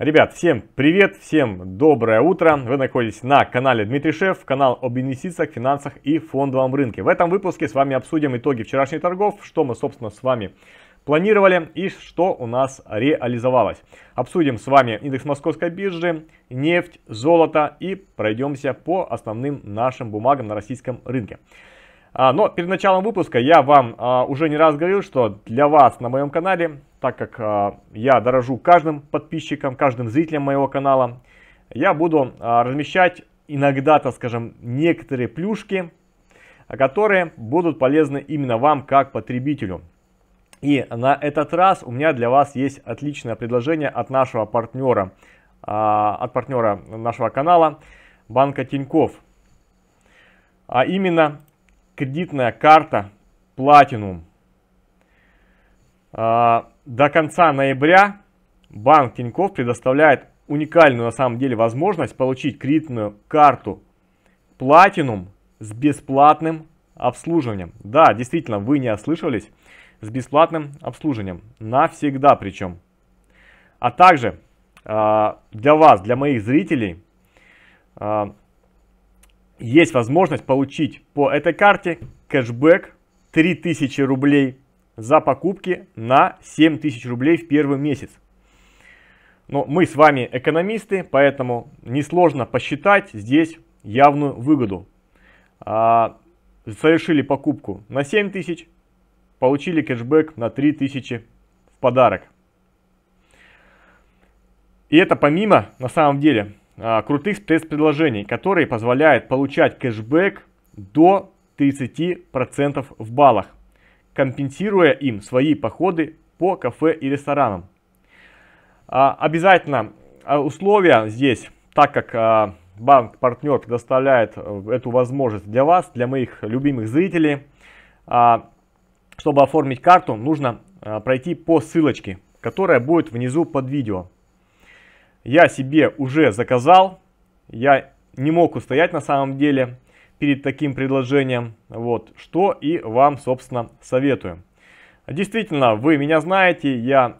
Ребят, всем привет, всем доброе утро. Вы находитесь на канале Дмитрий Шеф, канал об инвестициях, финансах и фондовом рынке. В этом выпуске с вами обсудим итоги вчерашних торгов, что мы, собственно, с вами планировали и что у нас реализовалось. Обсудим с вами индекс московской биржи, нефть, золото и пройдемся по основным нашим бумагам на российском рынке. А, но перед началом выпуска я вам а, уже не раз говорил, что для вас на моем канале, так как а, я дорожу каждым подписчиком, каждым зрителем моего канала, я буду размещать иногда-то, скажем, некоторые плюшки, которые будут полезны именно вам как потребителю. И на этот раз у меня для вас есть отличное предложение от нашего партнера, от партнера нашего канала, банка Тиньков. А именно кредитная карта Platinum. А, до конца ноября банк Тинькофф предоставляет уникальную на самом деле возможность получить кредитную карту Platinum с бесплатным обслуживанием. Да, действительно, вы не ослышались, с бесплатным обслуживанием, навсегда причем. А также а, для вас, для моих зрителей, а, есть возможность получить по этой карте кэшбэк 3000 рублей за покупки на 7000 рублей в первый месяц. Но мы с вами экономисты, поэтому несложно посчитать здесь явную выгоду. А, совершили покупку на 7000, получили кэшбэк на 3000 в подарок. И это помимо, на самом деле, а, крутых тест-предложений, которые позволяют получать кэшбэк до 30% в баллах, компенсируя им свои походы по кафе и ресторанам. А, обязательно а, условия здесь, так как а, банк-партнер предоставляет э, эту возможность для вас, для моих любимых зрителей, а, чтобы оформить карту, нужно а, пройти по ссылочке, которая будет внизу под видео я себе уже заказал. Я не мог устоять на самом деле перед таким предложением. Вот, что и вам, собственно, советую. Действительно, вы меня знаете, я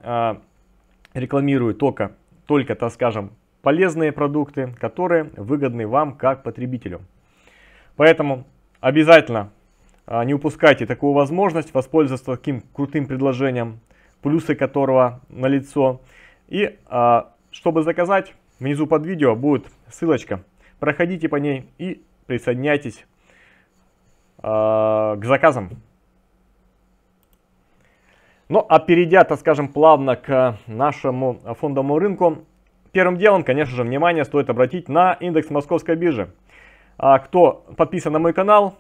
э, рекламирую только, только, так скажем, полезные продукты, которые выгодны вам как потребителю. Поэтому обязательно э, не упускайте такую возможность воспользоваться таким крутым предложением, плюсы которого налицо. И э, чтобы заказать, внизу под видео будет ссылочка. Проходите по ней и присоединяйтесь э, к заказам. Но ну, а перейдя, так скажем, плавно к нашему фондовому рынку, первым делом, конечно же, внимание стоит обратить на индекс московской биржи. А Кто подписан на мой канал,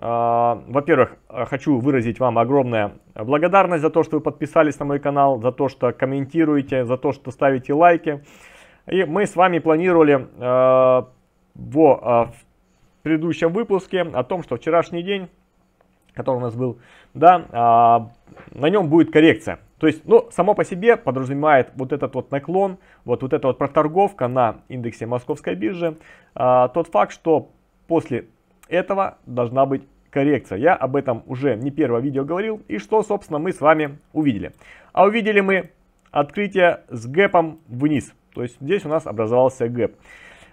а, во-первых, э, хочу выразить вам огромное благодарность за то, что вы подписались на мой канал, за то, что комментируете, за то, что ставите лайки. И мы с вами планировали э, э, в, предыдущем выпуске о том, что вчерашний день, который у нас был, да, а, на нем будет коррекция. То есть, ну, само по себе подразумевает вот этот вот наклон, вот, вот эта вот проторговка на индексе московской биржи. А, тот факт, что после этого должна быть коррекция. Я об этом уже не первое видео говорил и что, собственно, мы с вами увидели. А увидели мы открытие с гэпом вниз. То есть здесь у нас образовался гэп.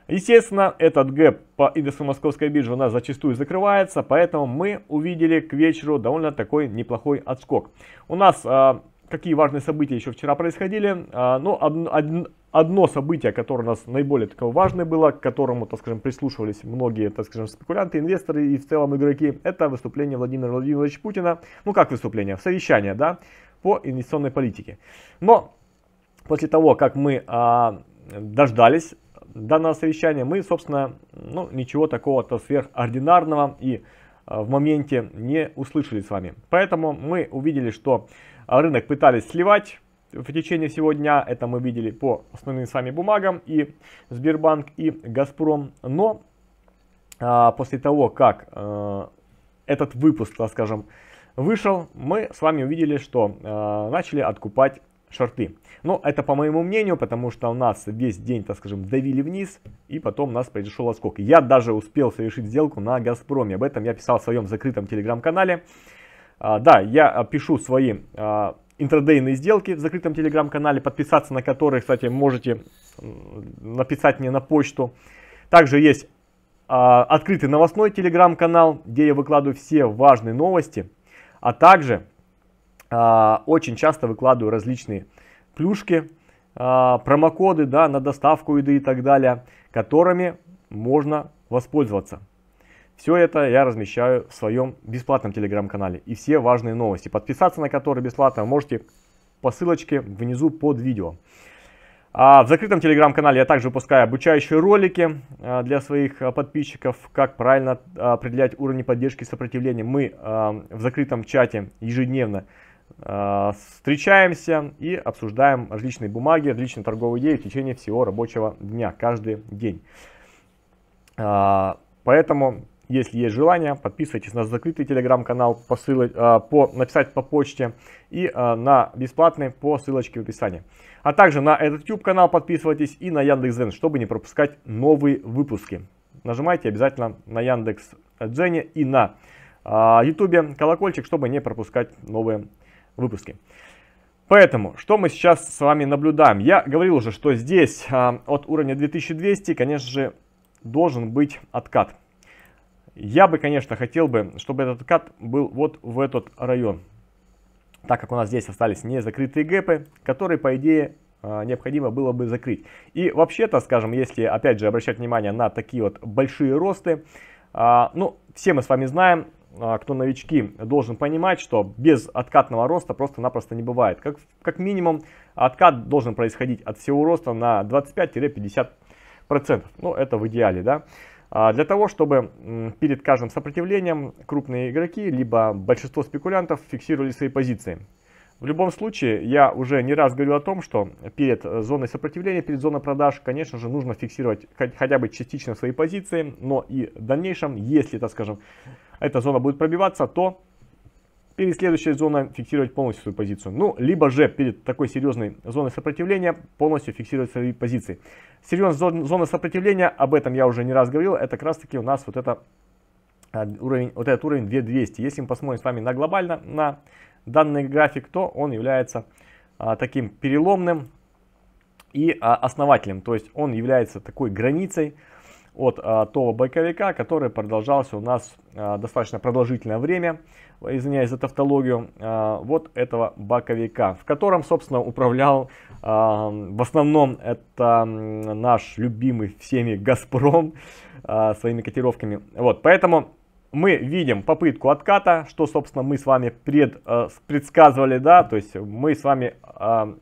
Естественно, этот гэп по индексу московской биржи у нас зачастую закрывается, поэтому мы увидели к вечеру довольно такой неплохой отскок. У нас а, какие важные события еще вчера происходили? А, ну, од, од, одно событие, которое у нас наиболее такое важное было, к которому, так скажем, прислушивались многие, так скажем, спекулянты, инвесторы и в целом игроки, это выступление Владимира Владимировича Путина, ну как выступление, совещание, да, по инвестиционной политике. Но после того, как мы а, дождались данного совещания, мы, собственно, ну, ничего такого-то сверхординарного и а, в моменте не услышали с вами. Поэтому мы увидели, что рынок пытались сливать, в течение всего дня. Это мы видели по основным с вами бумагам и Сбербанк, и Газпром. Но а, после того, как а, этот выпуск, так скажем, вышел, мы с вами увидели, что а, начали откупать шорты. Но это по моему мнению, потому что у нас весь день, так скажем, давили вниз, и потом у нас произошел отскок. Я даже успел совершить сделку на Газпроме. Об этом я писал в своем закрытом телеграм-канале. А, да, я пишу свои а, интрадейные сделки в закрытом телеграм-канале, подписаться на которые, кстати, можете написать мне на почту. Также есть а, открытый новостной телеграм-канал, где я выкладываю все важные новости, а также а, очень часто выкладываю различные плюшки, а, промокоды да, на доставку еды и так далее, которыми можно воспользоваться. Все это я размещаю в своем бесплатном телеграм-канале и все важные новости, подписаться на который бесплатно можете по ссылочке внизу под видео. А в закрытом телеграм-канале я также выпускаю обучающие ролики а, для своих а, подписчиков, как правильно а, определять уровни поддержки и сопротивления. Мы в закрытом чате ежедневно встречаемся и обсуждаем различные бумаги, различные торговые идеи в течение всего рабочего дня, каждый день. Поэтому если есть желание, подписывайтесь на закрытый телеграм-канал по, ссыло... А, по написать по почте и а, на бесплатный по ссылочке в описании. А также на этот YouTube канал подписывайтесь и на Яндекс.Дзен, чтобы не пропускать новые выпуски. Нажимайте обязательно на Яндекс.Дзене и на YouTube а, колокольчик, чтобы не пропускать новые выпуски. Поэтому, что мы сейчас с вами наблюдаем? Я говорил уже, что здесь от уровня 2200, конечно же, должен быть откат. Я бы, конечно, хотел бы, чтобы этот откат был вот в этот район. Так как у нас здесь остались незакрытые гэпы, которые, по идее, а, необходимо было бы закрыть. И вообще-то, скажем, если, опять же, обращать внимание на такие вот большие росты, а, ну, все мы с вами знаем, а, кто новички, должен понимать, что без откатного роста просто-напросто не бывает. Как, как минимум, откат должен происходить от всего роста на 25-50%. Ну, это в идеале, да. А, для того, чтобы перед каждым сопротивлением крупные игроки, либо большинство спекулянтов фиксировали свои позиции. В любом случае, я уже не раз говорю о том, что перед зоной сопротивления, перед зоной продаж, конечно же, нужно фиксировать хотя бы частично свои позиции, но и в дальнейшем, если, так скажем, эта зона будет пробиваться, то перед следующей зоной фиксировать полностью свою позицию. Ну, либо же перед такой серьезной зоной сопротивления полностью фиксировать свои позиции. Серьезная зона сопротивления, об этом я уже не раз говорил, это как раз таки у нас вот это а, уровень, вот этот уровень 2200. Если мы посмотрим с вами на глобально, на данный график, то он является а, таким переломным и а, основателем. То есть он является такой границей, от а, того боковика, который продолжался у нас а, достаточно продолжительное время, извиняюсь за тавтологию, а, вот этого боковика, в котором, собственно, управлял а, в основном это наш любимый всеми Газпром а, своими котировками. Вот, поэтому мы видим попытку отката, что, собственно, мы с вами пред, э, предсказывали, да, то есть мы с вами, э,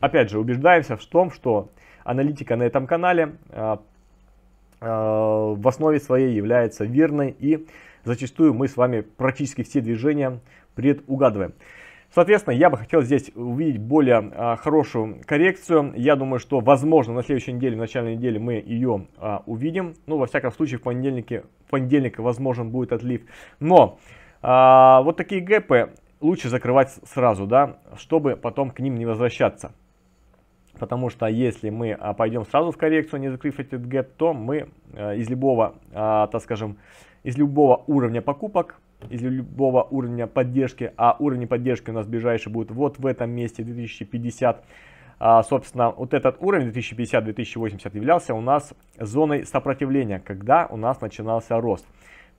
опять же, убеждаемся в том, что аналитика на этом канале э, Э, в основе своей является верной и зачастую мы с вами практически все движения предугадываем. Соответственно, я бы хотел здесь увидеть более а, хорошую коррекцию. Я думаю, что, возможно, на следующей неделе, в начальной неделе мы ее а, увидим. Ну, во всяком случае, в понедельнике, в понедельник, возможен будет отлив. Но а, вот такие гэпы лучше закрывать сразу, да, чтобы потом к ним не возвращаться. Потому что если мы а, пойдем сразу в коррекцию, не закрыв этот гэп, то мы э, из любого, а, так скажем, из любого уровня покупок, из любого уровня поддержки, а уровень поддержки у нас ближайший будет вот в этом месте 2050, а, собственно, вот этот уровень 2050-2080 являлся у нас зоной сопротивления, когда у нас начинался рост.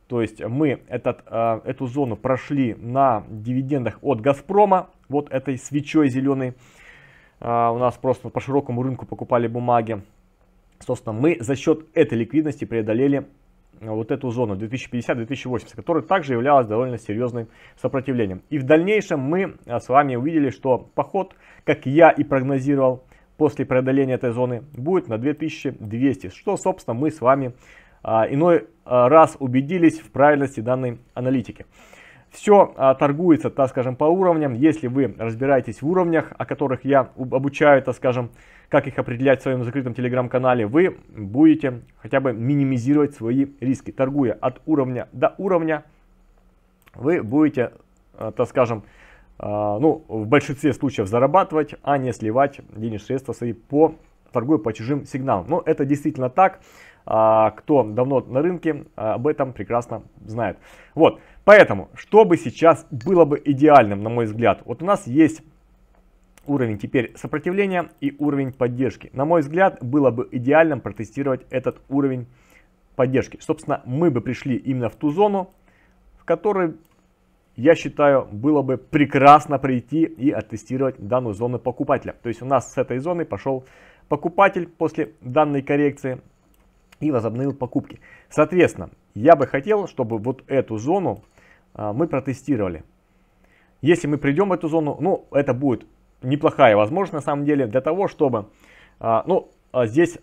То есть мы этот, э, эту зону прошли на дивидендах от Газпрома, вот этой свечой зеленой, а, у нас просто по широкому рынку покупали бумаги. Собственно, мы за счет этой ликвидности преодолели а, вот эту зону 2050-2080, которая также являлась довольно серьезным сопротивлением. И в дальнейшем мы а, с вами увидели, что поход, как я и прогнозировал, после преодоления этой зоны будет на 2200, что, собственно, мы с вами иной раз убедились в правильности данной аналитики. Все а, торгуется, так скажем, по уровням. Если вы разбираетесь в уровнях, о которых я обучаю, так скажем, как их определять в своем закрытом телеграм-канале, вы будете хотя бы минимизировать свои риски. Торгуя от уровня до уровня, вы будете, а, так скажем, а, ну, в большинстве случаев зарабатывать, а не сливать денежные средства свои по торгуя по чужим сигналам. Но это действительно так. Кто давно на рынке, об этом прекрасно знает. Вот. Поэтому, чтобы сейчас было бы идеальным, на мой взгляд, вот у нас есть уровень теперь сопротивления и уровень поддержки. На мой взгляд, было бы идеальным протестировать этот уровень поддержки. Собственно, мы бы пришли именно в ту зону, в которой, я считаю, было бы прекрасно прийти и оттестировать данную зону покупателя. То есть у нас с этой зоны пошел покупатель после данной коррекции и возобновил покупки. Соответственно, я бы хотел, чтобы вот эту зону а, мы протестировали. Если мы придем в эту зону, ну, это будет неплохая возможность на самом деле для того, чтобы, а, ну, а здесь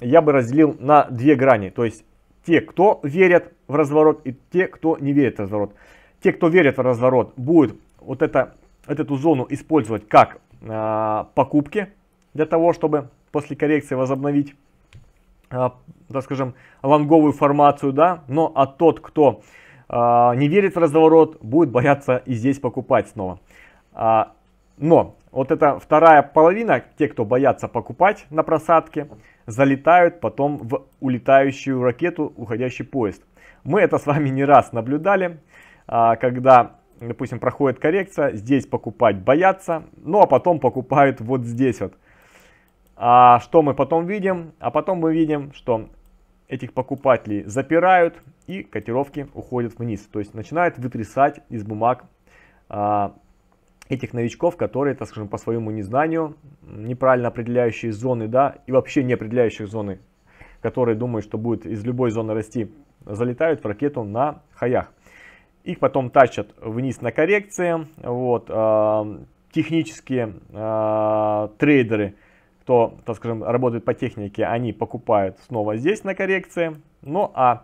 я бы разделил на две грани. То есть те, кто верят в разворот и те, кто не верит в разворот. Те, кто верят в разворот, будут вот это, эту зону использовать как покупки для того, чтобы после коррекции возобновить, так скажем, лонговую формацию, да. Но а тот, кто а, не верит в разворот, будет бояться и здесь покупать снова. А, но вот эта вторая половина, те, кто боятся покупать на просадке, залетают потом в улетающую ракету, уходящий поезд. Мы это с вами не раз наблюдали, а, когда, допустим, проходит коррекция, здесь покупать боятся, ну а потом покупают вот здесь вот. А что мы потом видим? А потом мы видим, что этих покупателей запирают и котировки уходят вниз. То есть начинают вытрясать из бумаг а, этих новичков, которые, так скажем, по своему незнанию, неправильно определяющие зоны, да, и вообще не определяющие зоны, которые думают, что будет из любой зоны расти, залетают в ракету на хаях. Их потом тащат вниз на коррекции, вот, а, технические а, трейдеры – кто, так скажем, работает по технике, они покупают снова здесь на коррекции. Ну а,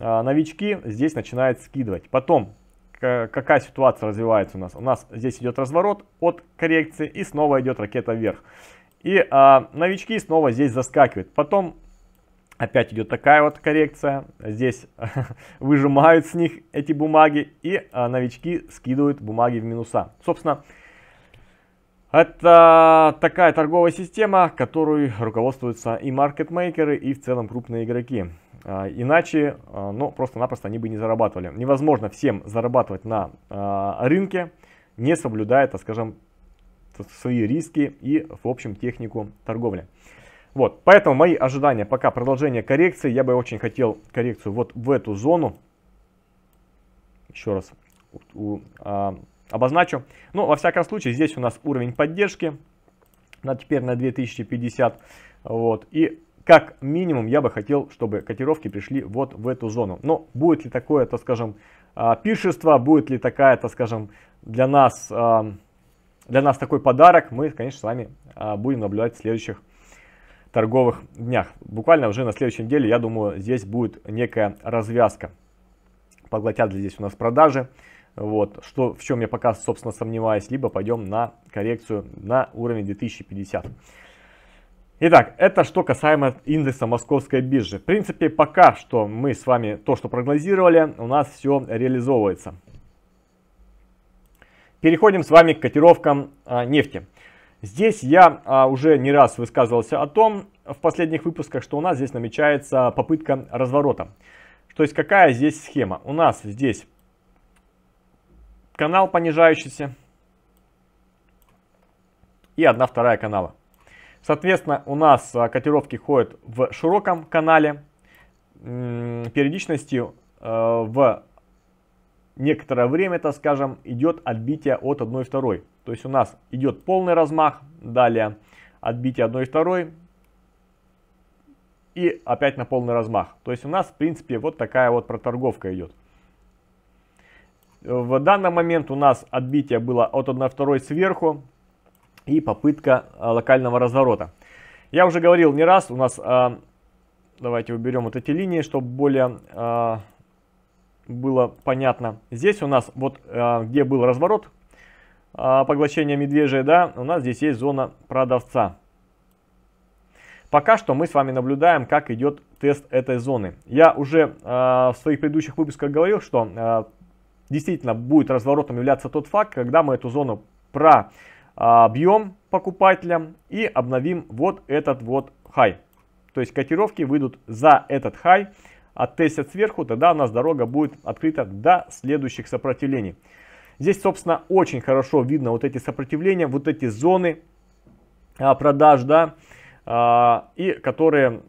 а новички здесь начинают скидывать. Потом, какая ситуация развивается у нас? У нас здесь идет разворот от коррекции и снова идет ракета вверх. И а, новички снова здесь заскакивают. Потом опять идет такая вот коррекция. Здесь выжимают с них эти бумаги и а, новички скидывают бумаги в минуса. Собственно, это такая торговая система, которой руководствуются и маркетмейкеры, и в целом крупные игроки. А, иначе, а, ну, просто-напросто они бы не зарабатывали. Невозможно всем зарабатывать на а, рынке, не соблюдая, так скажем, свои риски и, в общем, технику торговли. Вот, поэтому мои ожидания пока продолжение коррекции. Я бы очень хотел коррекцию вот в эту зону. Еще раз, у, у, а, обозначу. Но, ну, во всяком случае, здесь у нас уровень поддержки на теперь на 2050. Вот. И как минимум я бы хотел, чтобы котировки пришли вот в эту зону. Но будет ли такое, то скажем, а, пиршество, будет ли такая, то скажем, для нас, а, для нас такой подарок, мы, конечно, с вами а, будем наблюдать в следующих торговых днях. Буквально уже на следующей неделе, я думаю, здесь будет некая развязка. Поглотят ли здесь у нас продажи. Вот, что, в чем я пока, собственно, сомневаюсь, либо пойдем на коррекцию на уровень 2050. Итак, это что касаемо индекса московской биржи. В принципе, пока что мы с вами то, что прогнозировали, у нас все реализовывается. Переходим с вами к котировкам а, нефти. Здесь я а, уже не раз высказывался о том в последних выпусках, что у нас здесь намечается попытка разворота. То есть какая здесь схема? У нас здесь канал понижающийся и 1 вторая канала. Соответственно, у нас а, котировки ходят в широком канале периодичностью а, в некоторое время, так скажем, идет отбитие от 1 второй. То есть у нас идет полный размах, далее отбитие 1 второй и опять на полный размах. То есть у нас, в принципе, вот такая вот проторговка идет. В данный момент у нас отбитие было от 1,2 сверху и попытка э, локального разворота. Я уже говорил не раз, у нас, э, давайте уберем вот эти линии, чтобы более э, было понятно. Здесь у нас, вот где был разворот, поглощение медвежьей, да, у нас здесь есть зона продавца. Пока что мы с вами наблюдаем, как идет тест этой зоны. Я уже э, в своих предыдущих выпусках говорил, что действительно будет разворотом являться тот факт, когда мы эту зону пробьем покупателям и обновим вот этот вот хай. То есть котировки выйдут за этот хай, оттестят сверху, тогда у нас дорога будет открыта до следующих сопротивлений. Здесь, собственно, очень хорошо видно вот эти сопротивления, вот эти зоны а, продаж, да, а, и которые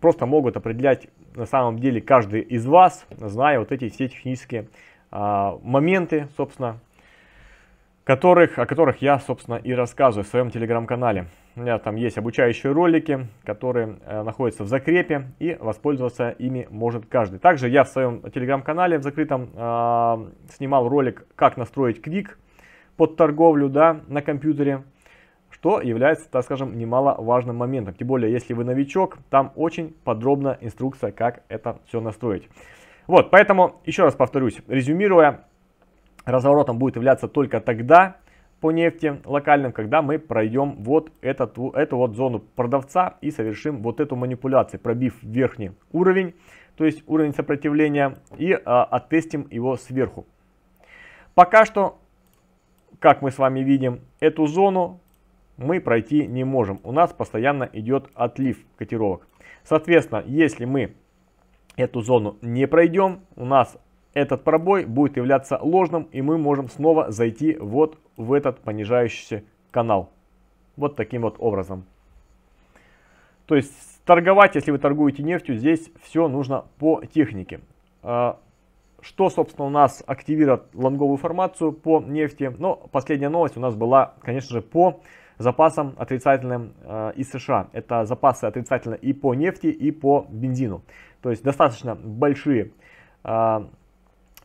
просто могут определять на самом деле каждый из вас, зная вот эти все технические а, моменты, собственно, которых, о которых я, собственно, и рассказываю в своем телеграм-канале. У меня там есть обучающие ролики, которые э, находятся в закрепе, и воспользоваться ими может каждый. Также я в своем телеграм-канале в закрытом э, снимал ролик «Как настроить квик под торговлю да, на компьютере», что является, так скажем, немаловажным моментом. Тем более, если вы новичок, там очень подробна инструкция, как это все настроить. Вот, поэтому, еще раз повторюсь, резюмируя, разворотом будет являться только тогда по нефти локальным, когда мы пройдем вот этот, эту вот зону продавца и совершим вот эту манипуляцию, пробив верхний уровень, то есть уровень сопротивления, и а, оттестим его сверху. Пока что, как мы с вами видим, эту зону мы пройти не можем. У нас постоянно идет отлив котировок. Соответственно, если мы эту зону не пройдем, у нас этот пробой будет являться ложным, и мы можем снова зайти вот в этот понижающийся канал. Вот таким вот образом. То есть торговать, если вы торгуете нефтью, здесь все нужно по технике. А, что, собственно, у нас активирует лонговую формацию по нефти? Но ну, последняя новость у нас была, конечно же, по запасам отрицательным э, из США. Это запасы отрицательно и по нефти, и по бензину. То есть достаточно большие э,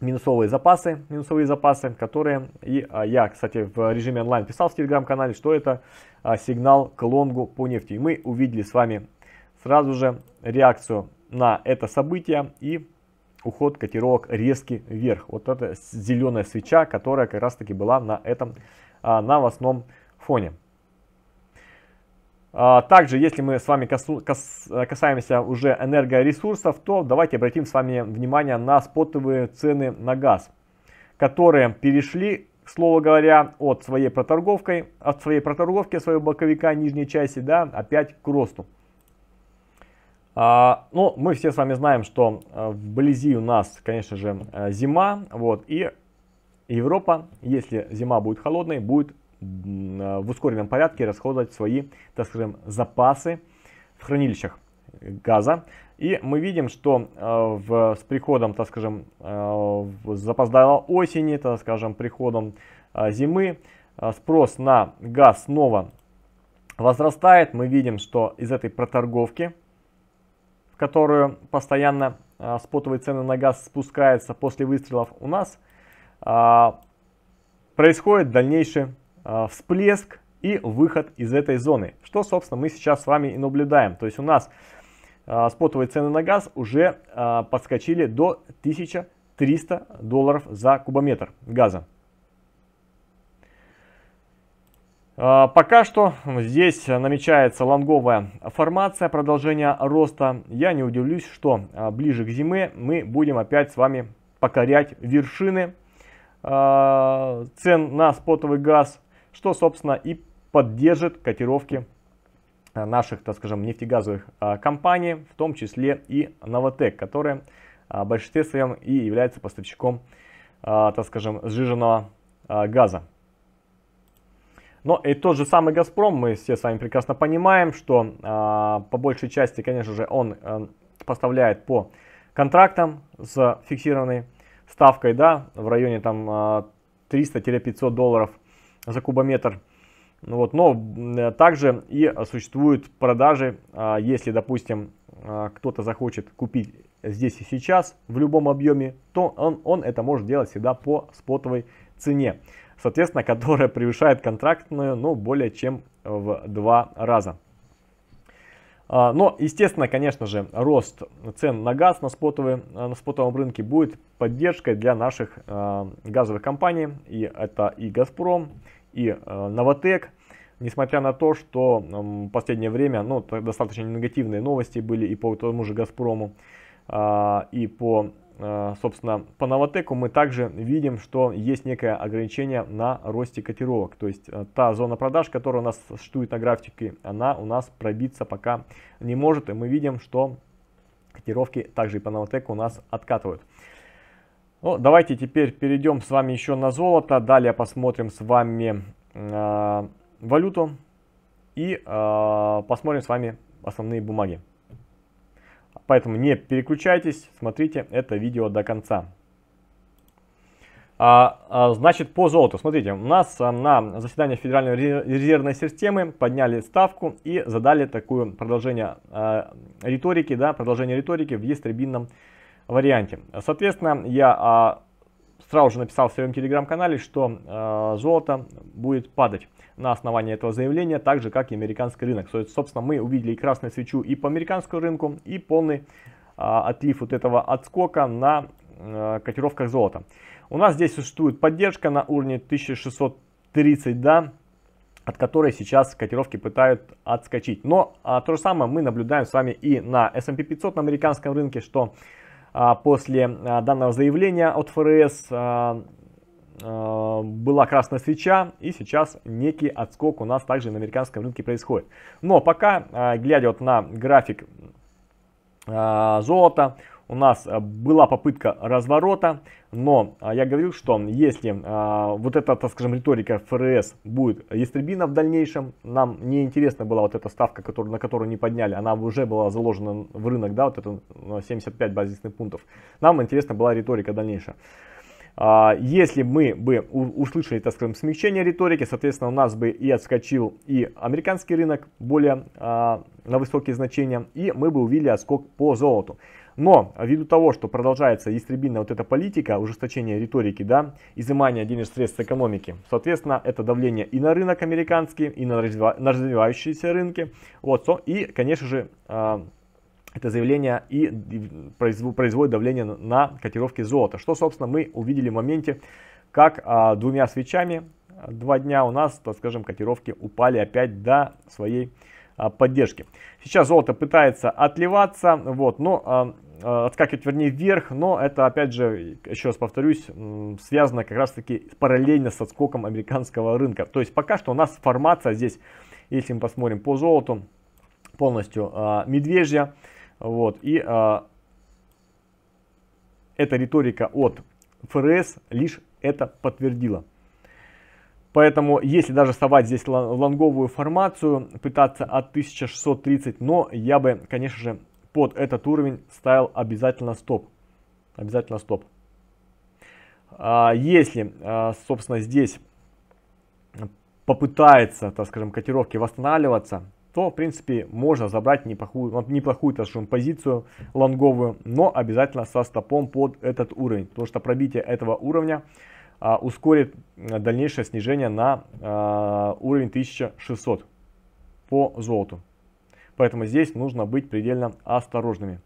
минусовые запасы, минусовые запасы, которые, и э, я, кстати, в режиме онлайн писал в телеграм-канале, что это э, сигнал к лонгу по нефти. И мы увидели с вами сразу же реакцию на это событие и уход котировок резкий вверх. Вот эта зеленая свеча, которая как раз таки была на этом а, новостном фоне. А, также, если мы с вами касаемся уже энергоресурсов, то давайте обратим с вами внимание на спотовые цены на газ, которые перешли, к слову говоря, от своей проторговки, от своей проторговки своего боковика нижней части, да, опять к росту. А, ну, мы все с вами знаем, что э, вблизи у нас, конечно же, э, зима, вот, и Европа, если зима будет холодной, будет а, в ускоренном порядке расходовать свои, так скажем, запасы в хранилищах газа. И мы видим, что а, в, с приходом, так скажем, э, а, запоздала осени, так скажем, приходом зимы, спрос на газ снова возрастает. Мы видим, что из этой проторговки, в которую постоянно спотовые цены на газ спускаются после выстрелов у нас, происходит дальнейший Э, всплеск и выход из этой зоны. Что, собственно, мы сейчас с вами и наблюдаем. То есть у нас э, спотовые цены на газ уже э, подскочили до 1300 долларов за кубометр газа. Пока что здесь намечается лонговая формация продолжения роста. Я не удивлюсь, что ближе к зиме мы будем опять с вами покорять вершины цен на спотовый газ что, собственно, и поддержит котировки э, наших, так скажем, нефтегазовых э, компаний, в том числе и Новотек, которая э, в большинстве своем и является поставщиком, так скажем, сжиженного газа. Но и тот же самый «Газпром», мы все с вами прекрасно понимаем, что по большей части, конечно же, он поставляет по контрактам с фиксированной ставкой, да, в районе там 300-500 долларов – за кубометр. Вот, но э, также и существуют продажи, а, если, допустим, а, кто-то захочет купить здесь и сейчас в любом объеме, то он, он это может делать всегда по спотовой цене, соответственно, которая превышает контрактную, но ну, более чем в два раза. А, но, естественно, конечно же, рост цен на газ на, спотовые, э, на спотовом рынке будет поддержкой для наших э, газовых компаний. И это и «Газпром», и э, Новотек, несмотря на то, что в последнее время ну, достаточно негативные новости были и по тому же «Газпрому», а, и по, э, собственно, по «Новотеку» мы также видим, что есть некое ограничение на росте котировок. То есть э, та зона продаж, которая у нас существует на графике, она у нас пробиться пока не может. И мы видим, что котировки также и по «Новотеку» у нас откатывают. Ну, давайте теперь перейдем с вами еще на золото. Далее посмотрим с вами э, валюту. И э, посмотрим с вами основные бумаги. Поэтому не переключайтесь, смотрите это видео до конца. А, а, значит, по золоту. Смотрите, у нас а, на заседании Федеральной резервной системы подняли ставку и задали такое продолжение а, риторики, да, продолжение риторики в естребинном варианте. Соответственно, я а, сразу же написал в своем телеграм-канале, что э, золото будет падать на основании этого заявления, так же как и американский рынок. то есть, Собственно, мы увидели и красную свечу и по американскому рынку, и полный э, отлив вот этого отскока на э, котировках золота. У нас здесь существует поддержка на уровне 1630, да, от которой сейчас котировки пытают отскочить. Но а, то же самое мы наблюдаем с вами и на S&P 500 на американском рынке, что а после а, данного заявления от ФРС а, была красная свеча, и сейчас некий отскок у нас также на американском рынке происходит. Но пока, глядя вот на график золота, у нас э, была попытка разворота, но э, я говорил, что если э, вот эта, так скажем, риторика ФРС будет ястребина в дальнейшем, нам не интересна была вот эта ставка, которую, на которую не подняли, она уже была заложена в рынок, да, вот это 75 базисных пунктов, нам интересна была риторика дальнейшая. А, если мы бы услышали, так скажем, смягчение риторики, соответственно, у нас бы и отскочил и американский рынок более а, на высокие значения, и мы бы увидели отскок по золоту. Но а ввиду того, что продолжается истребинная вот эта политика, ужесточение риторики, да, изымание денежных средств с экономики, соответственно, это давление и на рынок американский, и на, развивающиеся рынки. Вот, и, конечно же, а, это заявление и производит давление на котировки золота. Что, собственно, мы увидели в моменте, как а, двумя свечами два дня у нас, так скажем, котировки упали опять до своей а, поддержки. Сейчас золото пытается отливаться, вот, но а, а, отскакивать, вернее, вверх, но это, опять же, еще раз повторюсь, связано как раз-таки параллельно с отскоком американского рынка. То есть пока что у нас формация здесь, если мы посмотрим по золоту, полностью медвежья, вот, и эта риторика от ФРС лишь это подтвердила. Поэтому, если даже совать здесь лонговую формацию, пытаться от 1630, но я бы, конечно же, под этот уровень ставил обязательно стоп. Обязательно стоп. А, если, а, собственно, здесь попытается, так скажем, котировки восстанавливаться, то, в принципе, можно забрать неплохую, неплохую так скажем, позицию лонговую, но обязательно со стопом под этот уровень, потому что пробитие этого уровня а, ускорит э, дальнейшее снижение на а, уровень 1600 по золоту. Поэтому здесь нужно быть предельно осторожными.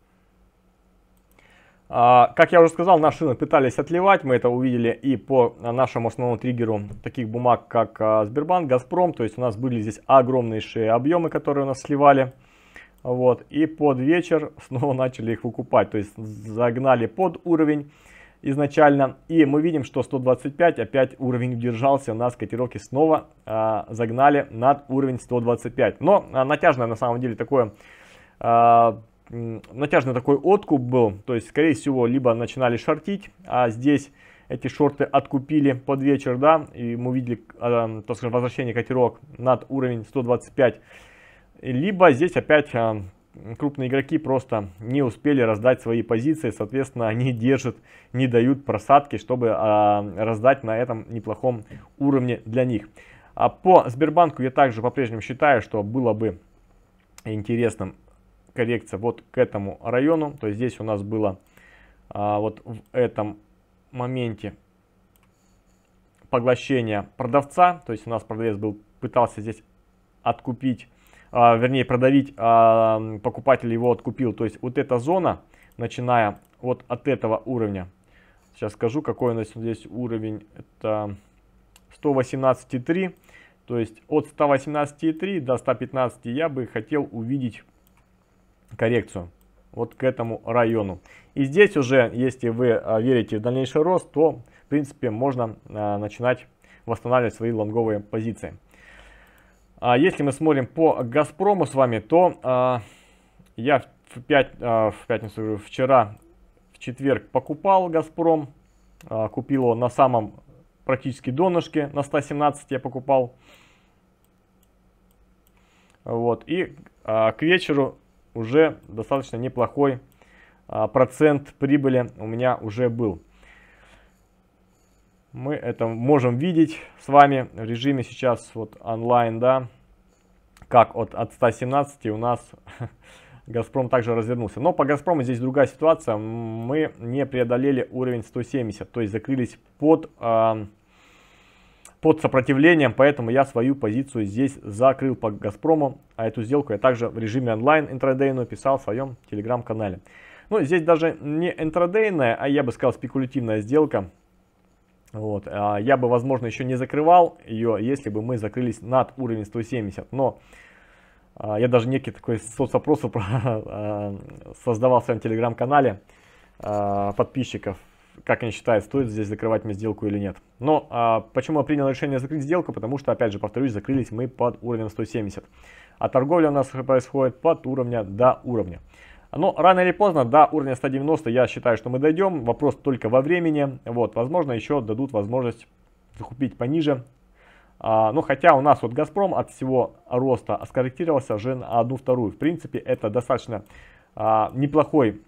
А, как я уже сказал, наши рынок пытались отливать, мы это увидели и по нашему основному триггеру таких бумаг, как Сбербанк, Газпром, то есть у нас были здесь огромнейшие объемы, которые у нас сливали. Вот, и под вечер снова начали их выкупать, то есть загнали под уровень изначально. И мы видим, что 125 опять уровень удержался, у нас котировки снова э, загнали над уровень 125. Но э, натяжное на самом деле такое... Э, натяжный такой откуп был, то есть, скорее всего, либо начинали шортить, а здесь эти шорты откупили под вечер, да, и мы видели, э, так скажем, возвращение котировок над уровень 125, либо здесь опять крупные игроки просто не успели раздать свои позиции, соответственно, они держат, не дают просадки, чтобы э, раздать на этом неплохом уровне для них. А по Сбербанку я также по-прежнему считаю, что было бы интересным коррекция вот к этому району, то есть здесь у нас было а, вот в этом моменте поглощение продавца, то есть у нас продавец был пытался здесь откупить а, вернее, продавить, а, покупатель его откупил. То есть вот эта зона, начиная вот от этого уровня, сейчас скажу, какой у нас здесь уровень, это 118,3, то есть от 118,3 до 115 я бы хотел увидеть коррекцию вот к этому району. И здесь уже, если вы а, верите в дальнейший рост, то в принципе можно начинать восстанавливать свои лонговые позиции. А если мы смотрим по Газпрому с вами, то а, я в, пять, а, в пятницу, вчера, в четверг покупал Газпром. А, купил его на самом практически донышке, на 117 я покупал. Вот, и к вечеру уже достаточно неплохой процент прибыли у меня уже был мы это можем видеть с вами в режиме сейчас вот онлайн, да, как от, от 117 у нас Газпром также развернулся. Но по Газпрому здесь другая ситуация. Мы не преодолели уровень 170, то есть закрылись под, э, под сопротивлением, поэтому я свою позицию здесь закрыл по Газпрому. А эту сделку я также в режиме онлайн интрадейную писал в своем телеграм-канале. Но ну, здесь даже не интрадейная, а я бы сказал спекулятивная сделка вот. А, я бы, возможно, еще не закрывал ее, если бы мы закрылись над уровень 170. Но а, я даже некий такой соцопрос а, создавал в своем телеграм-канале подписчиков, как они считают, стоит здесь закрывать мне сделку или нет. Но почему я принял решение закрыть сделку? Потому что, опять же, повторюсь, закрылись мы под уровнем 170. А торговля у нас происходит под уровня до уровня. Но рано или поздно до уровня 190 я считаю, что мы дойдем. Вопрос только во времени. Вот, возможно, еще дадут возможность закупить пониже. А, ну, хотя у нас вот Газпром от всего роста скорректировался уже на одну вторую. В принципе, это достаточно а, неплохой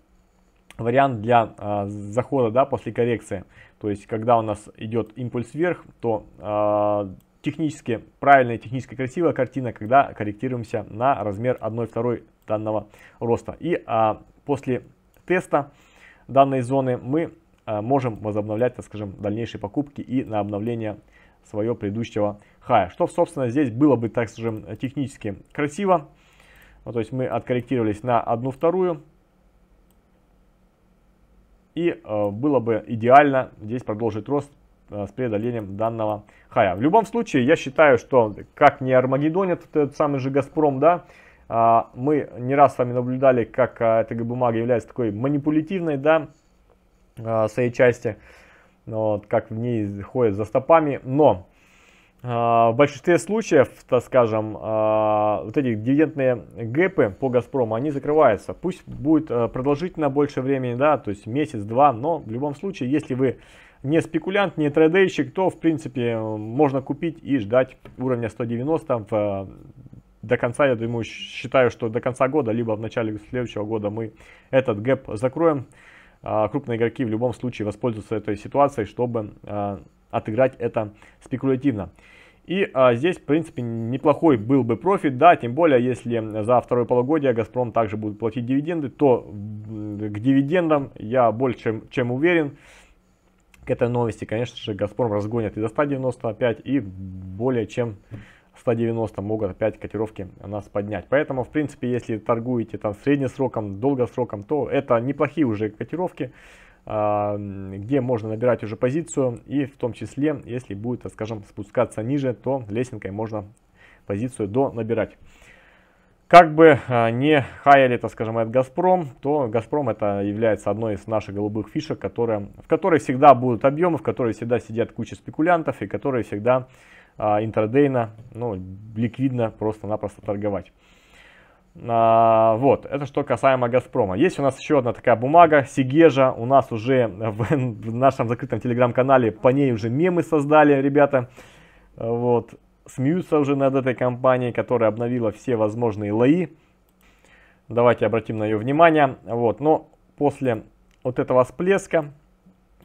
вариант для а, захода да, после коррекции. То есть, когда у нас идет импульс вверх, то а, технически правильная, технически красивая картина, когда корректируемся на размер второй данного роста. И а, после теста данной зоны мы а, можем возобновлять, так скажем, дальнейшие покупки и на обновление своего предыдущего хая. Что, собственно, здесь было бы, так скажем, технически красиво. Ну, то есть мы откорректировались на одну вторую. И э, было бы идеально здесь продолжить рост э, с преодолением данного хая. В любом случае, я считаю, что как не Армагеддон этот, этот самый же Газпром, да, а, мы не раз с вами наблюдали, как а, эта бумага является такой манипулятивной, да, а, своей части, ну вот, как в ней ходят за стопами, но в большинстве случаев, так скажем, вот эти дивидендные гэпы по Газпрому, они закрываются. Пусть будет продолжительно больше времени, да, то есть месяц-два, но в любом случае, если вы не спекулянт, не трейдерщик, то в принципе можно купить и ждать уровня 190 в до конца, я думаю, считаю, что до конца года, либо в начале следующего года мы этот гэп закроем. А, крупные игроки в любом случае воспользуются этой ситуацией, чтобы а, отыграть это спекулятивно. И а, здесь, в принципе, неплохой был бы профит, да, тем более, если за второе полугодие «Газпром» также будет платить дивиденды, то к дивидендам я больше чем, чем уверен. К этой новости, конечно же, «Газпром» разгонят и до 195, и более чем 190 могут опять котировки нас поднять. Поэтому, в принципе, если торгуете там среднесроком, долгосроком, то это неплохие уже котировки, а, где можно набирать уже позицию. И в том числе, если будет, скажем, спускаться ниже, то лесенкой можно позицию до набирать. Как бы а, не хаяли, это, скажем, от Газпром, то Газпром это является одной из наших голубых фишек, которые, в которой всегда будут объемы, в которой всегда сидят куча спекулянтов и которые всегда а, интрадейно, ну, ликвидно просто-напросто торговать. А, вот, это что касаемо Газпрома. Есть у нас еще одна такая бумага, Сигежа. У нас уже в, в нашем закрытом телеграм-канале по ней уже мемы создали, ребята. Вот, смеются уже над этой компанией, которая обновила все возможные лои. Давайте обратим на ее внимание. Вот, но после вот этого всплеска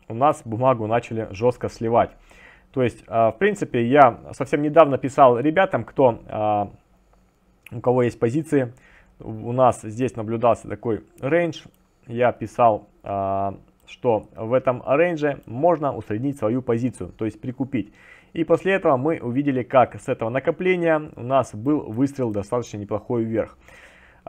у нас бумагу начали жестко сливать. То есть, а, в принципе, я совсем недавно писал ребятам, кто, а, у кого есть позиции, у нас здесь наблюдался такой рейндж, я писал, а, что в этом рейндже можно усреднить свою позицию, то есть прикупить. И после этого мы увидели, как с этого накопления у нас был выстрел достаточно неплохой вверх.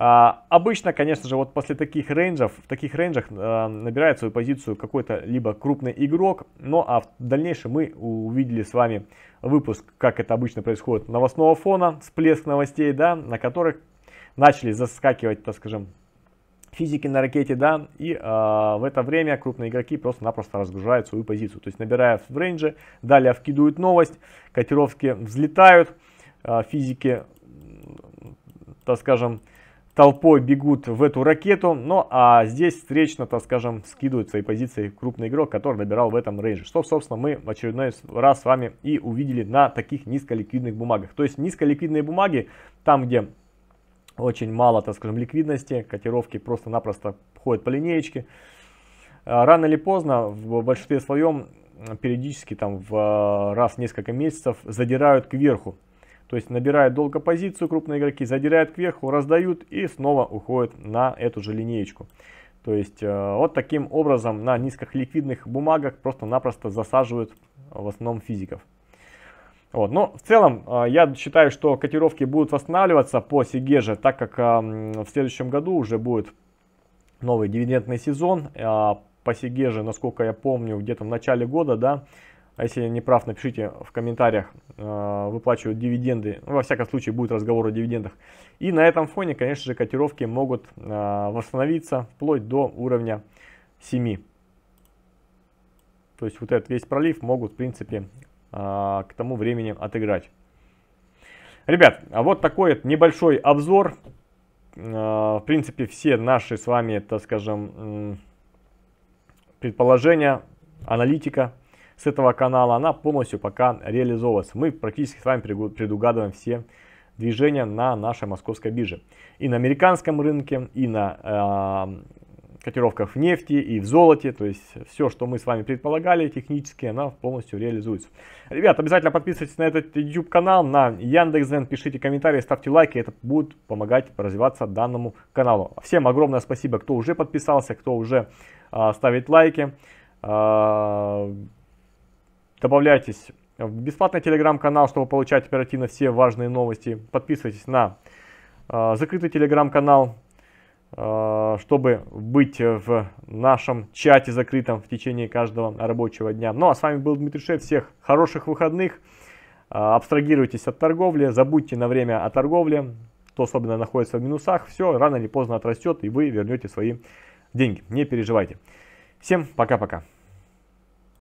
А, обычно, конечно же, вот после таких рейнджов, в таких рейнджах а, э, набирает свою позицию какой-то либо крупный игрок, но ну, а в дальнейшем мы увидели с вами выпуск, как это обычно происходит, новостного фона, всплеск новостей, да, на которых начали заскакивать, так скажем, физики на ракете, да, и э, в это время крупные игроки просто-напросто разгружают свою позицию, то есть набирая в рейнже, далее вкидывают новость, котировки взлетают, э, физики, так скажем, толпой бегут в эту ракету. Ну а здесь встречно, так скажем, скидывает свои позиции крупный игрок, который набирал в этом рейнже. Что, собственно, мы в очередной раз с вами и увидели на таких низколиквидных бумагах. То есть низколиквидные бумаги, там где очень мало, так скажем, ликвидности, котировки просто-напросто ходят по линеечке. А, рано или поздно, в большинстве своем, периодически там в а, раз в несколько месяцев задирают кверху. То есть набирают долго позицию крупные игроки, задирают кверху, раздают и снова уходят на эту же линеечку. То есть э, вот таким образом на низких ликвидных бумагах просто-напросто засаживают э, в основном физиков. Вот. Но в целом э, я считаю, что котировки будут восстанавливаться по Сигеже, так как в следующем году уже будет новый дивидендный сезон. По Сигеже, насколько я помню, где-то в начале года, да, а если я не прав, напишите в комментариях, э, выплачивают дивиденды, ну, во всяком случае будет разговор о дивидендах. И на этом фоне, конечно же, котировки могут э, восстановиться вплоть до уровня 7. То есть вот этот весь пролив могут, в принципе, э, к тому времени отыграть. Ребят, а вот такой вот небольшой обзор. В принципе, все наши с вами, так скажем, предположения, аналитика – с этого канала, она полностью пока реализовывается. Мы практически с вами предугадываем все движения на нашей московской бирже. И на американском рынке, и на э, котировках в нефти, и в золоте. То есть все, что мы с вами предполагали технически, она полностью реализуется. Ребят, обязательно подписывайтесь на этот YouTube канал, на Яндекс.Зен, пишите комментарии, ставьте лайки. Это будет помогать развиваться данному каналу. Всем огромное спасибо, кто уже подписался, кто уже э, ставит лайки. Э, Добавляйтесь в бесплатный телеграм-канал, чтобы получать оперативно все важные новости. Подписывайтесь на э, закрытый телеграм-канал, э, чтобы быть в нашем чате закрытом в течение каждого рабочего дня. Ну а с вами был Дмитрий Шев. Всех хороших выходных. Э, абстрагируйтесь от торговли, забудьте на время о торговле, То, особенно находится в минусах. Все рано или поздно отрастет и вы вернете свои деньги. Не переживайте. Всем пока-пока.